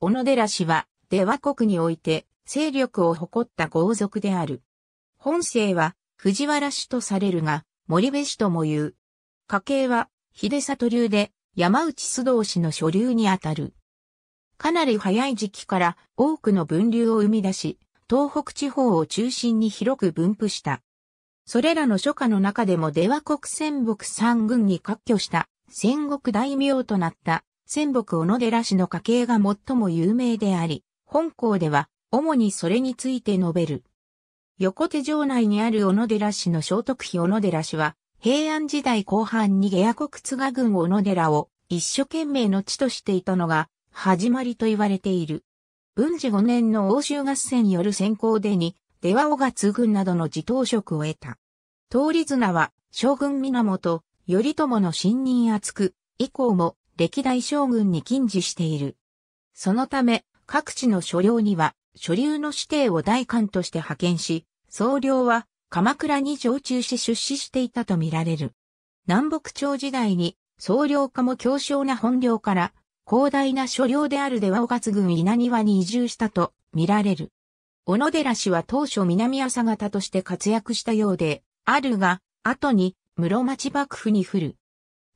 小野寺氏は、出羽国において、勢力を誇った豪族である。本姓は、藤原氏とされるが、森部氏とも言う。家系は、秀里流で、山内須藤氏の所流にあたる。かなり早い時期から多くの分流を生み出し、東北地方を中心に広く分布した。それらの諸家の中でも出羽国戦北三軍に割拠した戦国大名となった仙北小野寺氏の家系が最も有名であり、本校では主にそれについて述べる。横手城内にある小野寺氏の聖徳妃小野寺氏は、平安時代後半に下野国津賀郡小野寺を一所懸命の地としていたのが始まりと言われている。文治5年の欧州合戦による先行でに、出羽尾が津軍などの自頭職を得た。通り綱は将軍源、頼朝の信任厚く、以降も歴代将軍に禁じしている。そのため、各地の所領には、所流の指定を代官として派遣し、総領は鎌倉に常駐し出資していたとみられる。南北朝時代に、総領家も強小な本領から、広大な所領である出羽月郡稲庭に移住したと見られる。小野寺氏は当初南朝方として活躍したようで、あるが、後に室町幕府に降る。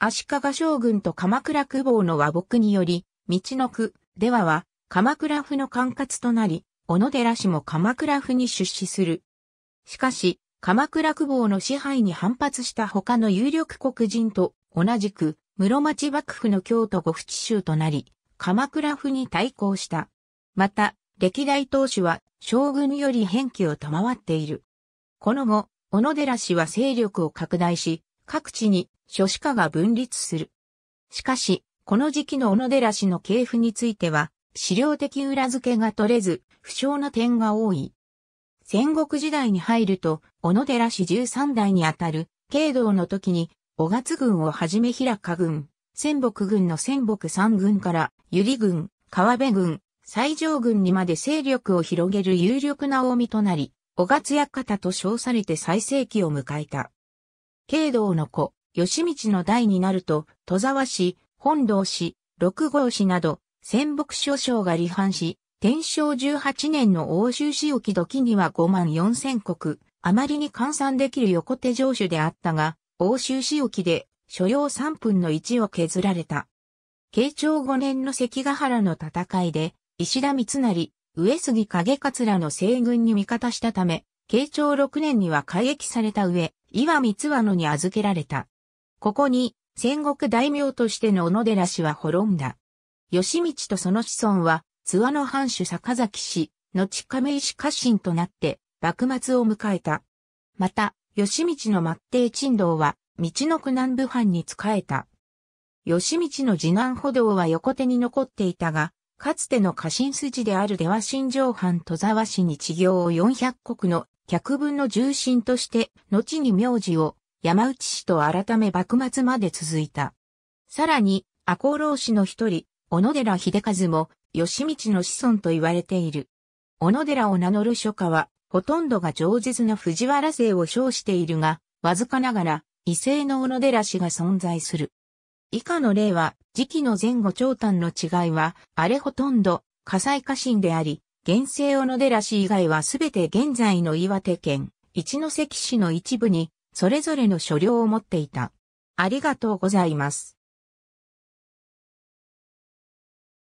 足利将軍と鎌倉久保の和睦により、道の区、ではは、鎌倉府の管轄となり、小野寺氏も鎌倉府に出資する。しかし、鎌倉久保の支配に反発した他の有力国人と同じく、室町幕府の京都五府州となり、鎌倉府に対抗した。また、歴代当主は将軍より変化を賜っている。この後、小野寺氏は勢力を拡大し、各地に諸子家が分立する。しかし、この時期の小野寺氏の系譜については、資料的裏付けが取れず、不詳な点が多い。戦国時代に入ると、小野寺氏13代にあたる、慶道の時に、小月軍をはじめ平家軍、仙北軍の仙北三軍から、百合軍、川辺軍、西条軍にまで勢力を広げる有力な大江となり、小月館と称されて最盛期を迎えた。慶道の子、義道の代になると、戸沢氏、本堂氏、六号氏など、戦北諸将が離反し、天正18年の欧州市沖時には5万4千国、あまりに換算できる横手城主であったが、欧州市沖で所要3分の1を削られた。慶長5年の関ヶ原の戦いで、石田三成、上杉景らの西軍に味方したため、慶長6年には改役された上、岩津和野に預けられた。ここに、戦国大名としての小野寺氏は滅んだ。義道とその子孫は、津和野藩主坂崎氏、後亀石家臣となって、幕末を迎えた。また、義道の末帝陳道は、道の区南部藩に仕えた。義道の次男歩道は横手に残っていたが、かつての家臣筋である出羽新城藩戸沢市に地業を400国の客分の重臣として、後に名字を山内氏と改め幕末まで続いた。さらに、赤穂浪士の一人、小野寺秀和も、義道の子孫と言われている。小野寺を名乗る書家は、ほとんどが饒舌の藤原姓を称しているが、わずかながら、異性の小野寺氏が存在する。以下の例は、時期の前後長短の違いは、あれほとんど、火災過信であり、現世小野寺市以外はすべて現在の岩手県、一関市の一部に、それぞれの所領を持っていた。ありがとうございます。